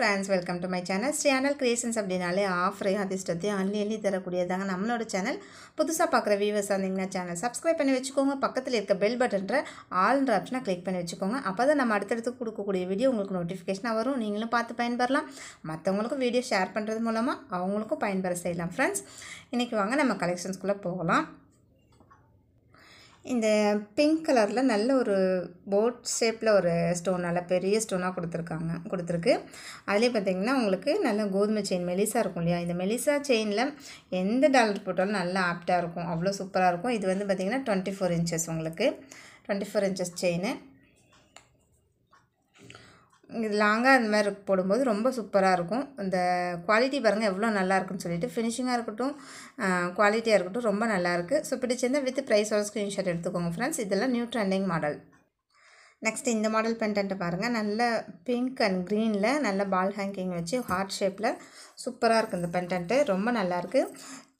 friends welcome to my channel channel creations அப்படின்னாலே ஆஃபரையும் அதிர்ஷ்டத்தையும் அள்ளி அள்ளி தரக்கூடியதாங்க நம்மளோட சேனல் புதுசாக பார்க்குற வியூவர்ஸ் வந்தீங்கன்னா சேனல் சப்ஸ்கிரைப் பண்ணி வச்சுக்கோங்க பக்கத்தில் இருக்க பெல் பட்டன்ற ஆல்ன்ற ஆப்ஷனை கிளிக் பண்ணி வச்சுக்கோங்க அப்போ தான் நம்ம அடுத்தடுத்து கொடுக்கக்கூடிய வீடியோ உங்களுக்கு நோட்டிஃபிகேஷனாக வரும் நீங்களும் பார்த்து பயன்பெறலாம் மற்றவங்களுக்கும் வீடியோ ஷேர் பண்ணுறது மூலமாக அவங்களுக்கும் பயன்பெற செய்யலாம் ஃப்ரெண்ட்ஸ் இன்றைக்கி வாங்க நம்ம கலெக்ஷன்ஸ்குள்ளே போகலாம் இந்த பிங்க் கலரில் நல்ல ஒரு போட் ஷேப்பில் ஒரு ஸ்டோன் நல்ல பெரிய ஸ்டோனாக கொடுத்துருக்காங்க கொடுத்துருக்கு அதிலே பார்த்தீங்கன்னா உங்களுக்கு நல்ல கோதுமை செயின் மெலிசா இருக்கும் இல்லையா இந்த மெலிசா செயினில் எந்த டாலர் போட்டாலும் நல்லா ஆப்டாக இருக்கும் அவ்வளோ சூப்பராக இருக்கும் இது வந்து பார்த்திங்கன்னா டுவெண்ட்டி ஃபோர் இன்ச்சஸ் உங்களுக்கு டுவெண்ட்டி ஃபோர் இன்ச்சஸ் செயின் இது லாங்காக அந்த மாதிரி போடும்போது ரொம்ப சூப்பராக இருக்கும் இந்த குவாலிட்டி பாருங்கள் எவ்வளோ நல்லா இருக்குன்னு சொல்லிட்டு ஃபினிஷிங்காக இருக்கட்டும் குவாலிட்டியாக இருக்கட்டும் ரொம்ப நல்லாயிருக்கு ஸோ பிடிச்சிருந்தால் வித் ப்ரைஸோட ஸ்க்ரீன்ஷாட் எடுத்துக்கோங்க ஃப்ரெண்ட்ஸ் இதெல்லாம் நியூ ட்ரெண்டிங் மாடல் நெக்ஸ்ட் இந்த மாடல் பெண்ட்டு பாருங்கள் நல்ல பிங்க் அண்ட் க்ரீனில் நல்ல பால் ஹேங்கிங் வச்சு ஹார்ட் ஷேப்பில் சூப்பராக இருக்குது இந்த பெண்டன்ட்டு ரொம்ப நல்லாயிருக்கு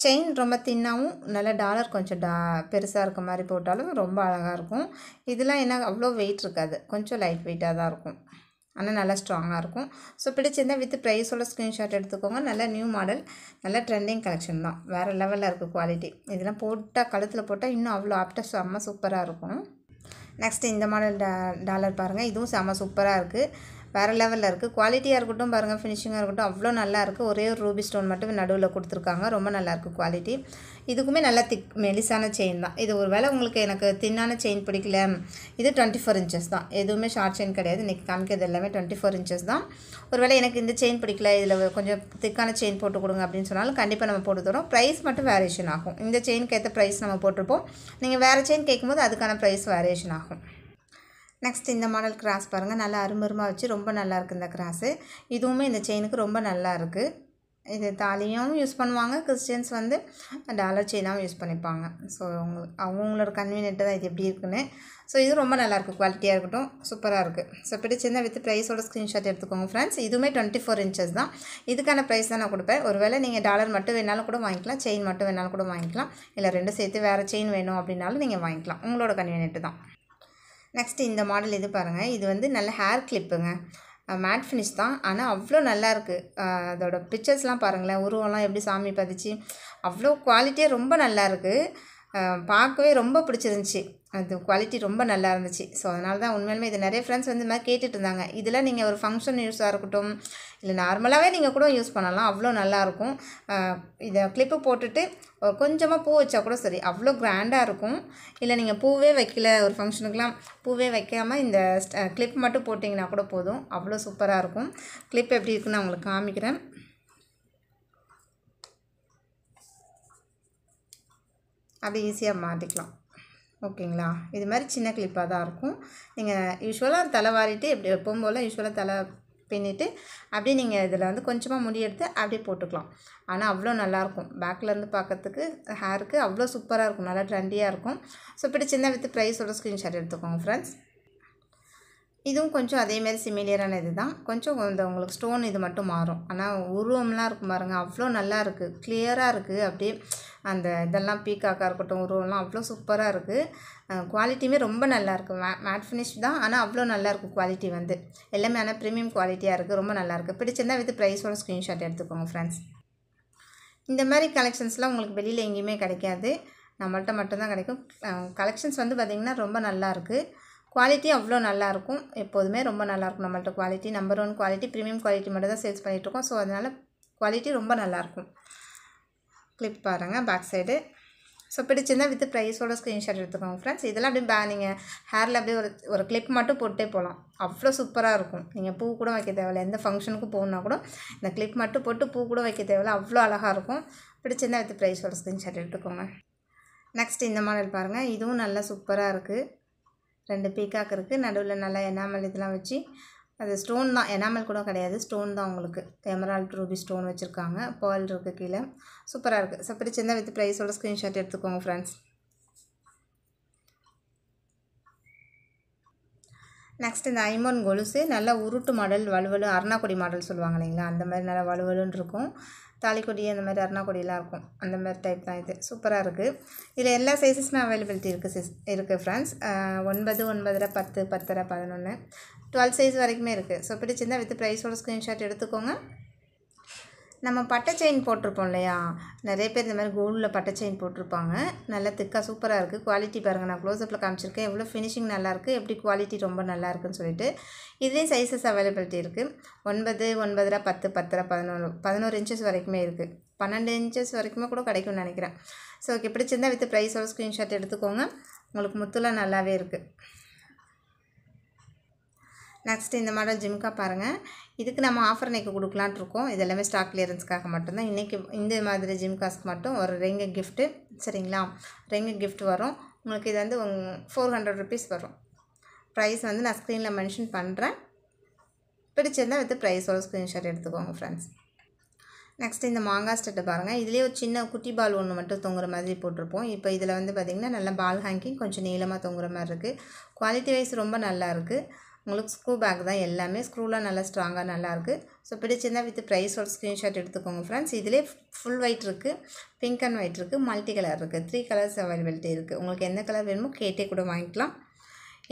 செயின் ரொம்ப தின்னாகவும் நல்ல டாலர் கொஞ்சம் டா பெருசாக இருக்க மாதிரி போட்டாலும் ரொம்ப அழகாக இருக்கும் இதெல்லாம் என்ன அவ்வளோ வெயிட் இருக்காது கொஞ்சம் லைட் வெயிட்டாக தான் இருக்கும் ஆனால் நல்லா ஸ்ட்ராங்காக இருக்கும் ஸோ பிடிச்சிருந்தால் வித் ப்ரைஸோட ஸ்க்ரீன்ஷாட் எடுத்துக்கோங்க நல்ல நியூ மாடல் நல்ல ட்ரெண்டிங் கலெக்ஷன் தான் வேறு லெவலில் இருக்குது குவாலிட்டி இதெல்லாம் போட்டால் கழுத்தில் போட்டால் இன்னும் அவ்வளோ ஆப்டாக செம்ம சூப்பராக இருக்கும் நெக்ஸ்ட் இந்த மாடல் டாலர் பாருங்கள் இதுவும் செம்ம சூப்பராக இருக்குது வேறு லெவலில் இருக்குது குவாலிட்டியாக இருக்கட்டும் பாருங்கள் ஃபினிஷிங்காக இருக்கட்டும் அவ்வளோ நல்லாயிருக்கு ஒரே ஒரு ரூபி ஸ்டோன் மட்டும் நடுவில் கொடுத்துருக்காங்க ரொம்ப நல்லாயிருக்கு குவாலிட்டி இதுக்குமே நல்லா திக் மெலிசான செயின் தான் இது ஒரு வேளை உங்களுக்கு எனக்கு தின்னான செயின் பிடிக்கல இது டுவெண்ட்டி ஃபோர் இன்ச்சஸ் தான் எதுவுமே ஷார்ட் செயின் கிடையாது இன்றைக்கி காமிக்கிறது எல்லாமே டுவெண்ட்டி ஃபோர் இன்ச்சஸ் தான் ஒரு வேளை எனக்கு இந்த செயின் பிடிக்கல இதில் கொஞ்சம் திக்கான செயின் போட்டு கொடுங்க அப்படின்னு சொன்னாலும் கண்டிப்பாக நம்ம போட்டு தரோம் ப்ரைஸ் மட்டும் வேரியேஷன் ஆகும் இந்த செயினுக்கு ஏற்ற ப்ரைஸ் நம்ம போட்டிருப்போம் நீங்கள் வேறு செயின் கேட்கும்போது அதுக்கான ப்ரைஸ் வேரியேஷன் ஆகும் நெக்ஸ்ட் இந்த மாடல் கிராஸ் பாருங்கள் நல்லா அரும்பருமாக வச்சு ரொம்ப நல்லாயிருக்கு இந்த கிராஸு இதுவுமே இந்த செயினுக்கு ரொம்ப நல்லா இருக்குது இது தாலியும் யூஸ் பண்ணுவாங்க கிறிஸ்டியன்ஸ் வந்து டாலர் செயினாகவும் யூஸ் பண்ணிப்பாங்க ஸோ அவங்க அவங்களோட கன்வீனியன்ட்டு தான் இது எப்படி இருக்குன்னு ஸோ இது ரொம்ப நல்லாயிருக்கு குவாலிட்டியாக இருக்கட்டும் சூப்பராக இருக்குது ஸோ சின்ன வித் ப்ரைஸோட ஸ்க்ரீன்ஷாட் எடுத்துக்கோங்க ஃப்ரெண்ட்ஸ் இதுவுமே டுவெண்ட்டி ஃபோர் இன்ச்சஸ் தான் இதுக்கான ப்ரைஸ் தான் நான் கொடுப்பேன் ஒருவேளை நீங்கள் டாலர் மட்டும் வேணாலும் கூட வாங்கிக்கலாம் செயின் மட்டும் வேணாலும் கூட வாங்கிக்கலாம் இல்லை ரெண்டும் சேர்த்து வேறு செயின் வேணும் அப்படின்னாலும் நீங்கள் வாங்கிக்கலாம் உங்களோட கன்வீனியன்ட்டு தான் நெக்ஸ்ட்டு இந்த மாடல் இது பாருங்கள் இது வந்து நல்ல ஹேர் கிளிப்புங்க மேட் ஃபினிஷ் தான் ஆனால் அவ்வளோ நல்லாயிருக்கு அதோடய பிக்சர்ஸ்லாம் பாருங்களேன் உருவம்லாம் எப்படி சாமி பதிச்சு அவ்வளோ குவாலிட்டியாக ரொம்ப நல்லாயிருக்கு பார்க்கவே ரொம்ப பிடிச்சிருந்துச்சி அது குவாலிட்டி ரொம்ப நல்லா இருந்துச்சு ஸோ அதனால தான் உண்மையிலுமே இது நிறைய ஃப்ரெண்ட்ஸ் வந்து மாதிரி கேட்டுட்டு இருந்தாங்க இதில் நீங்கள் ஒரு ஃபங்க்ஷன் யூஸாக இருக்கட்டும் இல்லை நார்மலாகவே நீங்கள் கூட யூஸ் பண்ணலாம் அவ்வளோ நல்லாயிருக்கும் இதை கிளிப்பு போட்டுட்டு கொஞ்சமாக பூ வச்சா கூட சரி அவ்வளோ கிராண்டாக இருக்கும் இல்லை நீங்கள் பூவே வைக்கல ஒரு ஃபங்க்ஷனுக்குலாம் பூவே வைக்காமல் இந்த கிளிப் மட்டும் போட்டிங்கன்னா கூட போதும் அவ்வளோ சூப்பராக இருக்கும் கிளிப் எப்படி இருக்குன்னு உங்களுக்கு காமிக்கிறேன் அப்படி ஈஸியாக மாற்றிக்கலாம் ஓகேங்களா இது மாதிரி சின்ன கிளிப்பாக தான் இருக்கும் நீங்கள் யூஸ்வலாக தலை வாரிட்டு இப்படி எப்பவும் போல் யூஸ்வலாக தலை பின்னிட்டு அப்படியே நீங்கள் இதில் வந்து கொஞ்சமாக முடி எடுத்து அப்படியே போட்டுக்கலாம் ஆனால் அவ்வளோ நல்லாயிருக்கும் பேக்லேருந்து பார்க்கறதுக்கு ஹேருக்கு அவ்வளோ சூப்பராக இருக்கும் நல்லா ட்ரெண்டியாக இருக்கும் ஸோ இப்படி சின்ன வித்து ப்ரைஸோட ஸ்க்ரீன்ஷாட் எடுத்துக்கோங்க ஃப்ரெண்ட்ஸ் இதுவும் கொஞ்சம் அதேமாரி சிமிலியரான இது தான் கொஞ்சம் இந்த உங்களுக்கு ஸ்டோன் இது மட்டும் மாறும் ஆனால் உருவம்லாம் இருக்கும் பாருங்கள் அவ்வளோ நல்லா இருக்குது கிளியராக இருக்குது அப்படியே அந்த இதெல்லாம் பீக்காக்காக இருக்கட்டும் உருவெல்லாம் அவ்வளோ சூப்பராக இருக்குது குவாலிட்டியுமே ரொம்ப நல்லாயிருக்கு மே மேட் ஃபினிஷ் தான் ஆனால் அவ்வளோ நல்லாயிருக்கும் குவாலிட்டி வந்து எல்லாமே ஆனால் ப்ரீமியம் குவாலிட்டியாக இருக்குது ரொம்ப நல்லாயிருக்கு பிடிச்சிருந்தா வித் ப்ரைஸோட ஸ்க்ரீன்ஷாட் எடுத்துக்கோங்க ஃப்ரெண்ட்ஸ் இந்த மாதிரி கலெக்ஷன்ஸ்லாம் உங்களுக்கு வெளியில் எங்கேயுமே கிடைக்காது நம்மள்ட்ட மட்டும்தான் கிடைக்கும் கலெக்ஷன்ஸ் வந்து பார்த்திங்கன்னா ரொம்ப நல்லாயிருக்கு குவாலிட்டி அவ்வளோ நல்லாயிருக்கும் எப்போதுமே ரொம்ப நல்லாயிருக்கும் நம்மள்ட்ட quality number one quality premium quality மட்டும் தான் சேல்ஸ் பண்ணிகிட்ருக்கோம் ஸோ அதனால் குவாலிட்டி ரொம்ப நல்லாயிருக்கும் கிளிப் பாருங்கள் பேக் சைடு ஸோ சின்ன வித் ப்ரைஸோட ஸ்க்ரீன்ஷாட் எடுத்துக்கோங்க ஃப்ரெண்ட்ஸ் இதெல்லாம் அப்படியே பே நீங்கள் ஹேரில் அப்படியே ஒரு ஒரு கிளிப் மட்டும் போட்டே போகலாம் அவ்வளோ சூப்பராக இருக்கும் நீங்கள் பூ கூட வைக்க தேவையில்ல எந்த ஃபங்க்ஷனுக்கும் போகணுன்னா கூட இந்த கிளிப் மட்டும் போட்டு பூ கூட வைக்க தேவையில்ல அவ்வளோ அழகாக இருக்கும் சின்ன வித் ப்ரைஸோட ஸ்க்ரீன்ஷாட் எடுத்துக்கோங்க நெக்ஸ்ட் இந்த மாடல் பாருங்கள் இதுவும் நல்லா சூப்பராக இருக்குது ரெண்டு பீக்காக்கு இருக்குது நடுவில் நல்லா எனாமல் இதெல்லாம் வச்சு அது ஸ்டோன் தான் எனாமல் கூட கிடையாது ஸ்டோன் தான் உங்களுக்கு எமரால்ட் ரூபி ஸ்டோன் வச்சுருக்காங்க பேர்ல் இருக்குது கீழே சூப்பராக இருக்குது ஸோ பிடிச்சிருந்தால் வித் ப்ரைஸோட ஸ்க்ரீன்ஷாட் எடுத்துக்கோங்க ஃப்ரெண்ட்ஸ் நெக்ஸ்ட் இந்த ஐமோன் கொலுசு நல்லா உருட்டு மாடல் வலுவலு அருணாக்குடி மாடல் சொல்லுவாங்க இல்லைங்களா அந்த மாதிரி நல்லா வலுவலுன்னு இருக்கும் தாலிக்கொடி அந்த மாதிரி அருணாக்குடியெலாம் இருக்கும் அந்த மாதிரி டைப் தான் இது சூப்பராக இருக்குது இதில் எல்லா சைஸஸுமே அவைலபிலிட்டி இருக்குது சிஸ் இருக்குது ஃப்ரெண்ட்ஸ் ஒன்பது ஒன்பதில் பத்து பத்தரை பதினொன்று டுவெல் சைஸ் வரைக்குமே இருக்குது ஸோ பிடிச்சிருந்தால் வித் ப்ரைஸோட ஸ்க்ரீன்ஷாட் எடுத்துக்கோங்க நம்ம பட்டை செயின் போட்டிருப்போம் இல்லையா நிறைய பேர் இந்த மாதிரி கோல்டில் பட்டை செயின் போட்டிருப்பாங்க நல்லா திக்காக சூப்பராக இருக்குது குவாலிட்டி பாருங்கள் நான் க்ளோஸ்அப்பில் காமிச்சிருக்கேன் எவ்வளோ ஃபினிஷிங் நல்லாயிருக்கு எப்படி குவாலிட்டி ரொம்ப நல்லா இருக்குன்னு சொல்லிட்டு இதுலேயும் சைஸஸ் அவைலபிலிட்டி இருக்குது ஒன்பது ஒன்பதரை பத்து பத்தரை பதினோரு பதினோரு இன்ச்சஸ் வரைக்குமே இருக்குது பன்னெண்டு இன்ச்சஸ் வரைக்குமே கூட கிடைக்கும்னு நினைக்கிறேன் ஸோ இப்படி சின்ன வித் ப்ரைஸோட ஸ்க்ரீன்ஷாட் எடுத்துக்கோங்க உங்களுக்கு முத்துல நல்லாவே இருக்குது நெக்ஸ்ட்டு இந்த மாடல் ஜிம்கா பாருங்கள் இதுக்கு நம்ம ஆஃபர் இன்றைக்கி கொடுக்கலான் இருக்கோம் இது எல்லாமே ஸ்டாக் கிளியரன்ஸ்க்காக மட்டும்தான் இன்றைக்கி இந்த மாதிரி ஜிம்காஸ்க்கு மட்டும் ஒரு ரெங்கு கிஃப்ட்டு சரிங்களா ரெங்கு கிஃப்ட் வரும் உங்களுக்கு இது வந்து உங் ஃபோர் ஹண்ட்ரட் ருபீஸ் வரும் ப்ரைஸ் வந்து நான் ஸ்க்ரீனில் மென்ஷன் பண்ணுறேன் பிடிச்சிருந்தால் வித் ப்ரைஸோட ஸ்க்ரீன்ஷாட் எடுத்துக்கோங்க ஃப்ரெண்ட்ஸ் நெக்ஸ்ட் இந்த மாங்காய் ஸ்டெட்டை பாருங்கள் இதுலேயே ஒரு சின்ன குட்டி பால் ஒன்று மட்டும் தொங்குற மாதிரி போட்டிருப்போம் இப்போ இதில் வந்து பார்த்திங்கன்னா நல்லா பால் ஹேங்கிங் கொஞ்சம் நீளமாக தொங்குற மாதிரி இருக்குது குவாலிட்டி வைஸ் ரொம்ப நல்லா இருக்குது உங்களுக்கு ஸ்க்ரூ பேக் தான் எல்லாமே ஸ்க்ரூலாம் நல்லா ஸ்ட்ராங்காக நல்லாயிருக்கு ஸோ பிடிச்சிருந்தால் வித் ப்ரைஸோட ஸ்க்ரீன்ஷாட் எடுத்துக்கோங்க ஃப்ரெண்ட்ஸ் இதிலே ஃபுல் ஒயிட் இருக்குது பிங்க் அண்ட் ஒயிட் இருக்குது மல்டி கலர் இருக்குது த்ரீ கலர்ஸ் அவைலபிலிட்டி இருக்குது உங்களுக்கு எந்த கலர் வேணுமோ கேட்டே கூட வாங்கிக்கலாம்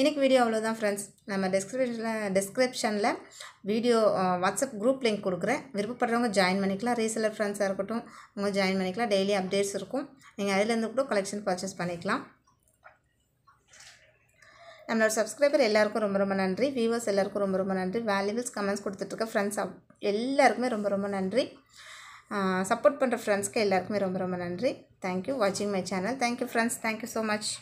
இன்றைக்கி வீடியோ அவ்வளோதான் ஃப்ரெண்ட்ஸ் நம்ம டெஸ்கிரிப்ஷனில் டிஸ்கிரிப்ஷனில் வீடியோ வாட்ஸ்அப் குரூப் லிங்க் கொடுக்குறேன் விருப்பப்படுறவங்க ஜாயின் பண்ணிக்கலாம் ரீசெலர் ஃப்ரெண்ட்ஸாக இருக்கட்டும் உங்கள் ஜாயின் பண்ணிக்கலாம் டெய்லி அப்டேட்ஸ் இருக்கும் நீங்கள் அதிலேருந்து கூட கலெக்ஷன் பர்ச்சேஸ் பண்ணிக்கலாம் நம்மளோட சப்ஸ்கிரைபர் எல்லாருக்கும் ரொம்ப ரொம்ப நன்றி வியூவர்ஸ் எல்லாருக்கும் ரொம்ப ரொம்ப நன்றி வேல்யூபிள்ஸ் கமெண்ட்ஸ் கொடுத்துட்ருக்க ஃப்ரெண்ட்ஸ் எல்லாருக்குமே ரொம்ப ரொம்ப நன்றி சப்போர்ட் பண்ணுற ஃப்ரெண்ட்ஸ்க்கு எல்லாருக்குமே ரொம்ப ரொம்ப நன்றி தேங்க்யூ வாட்சிங் my channel thank you friends thank you so much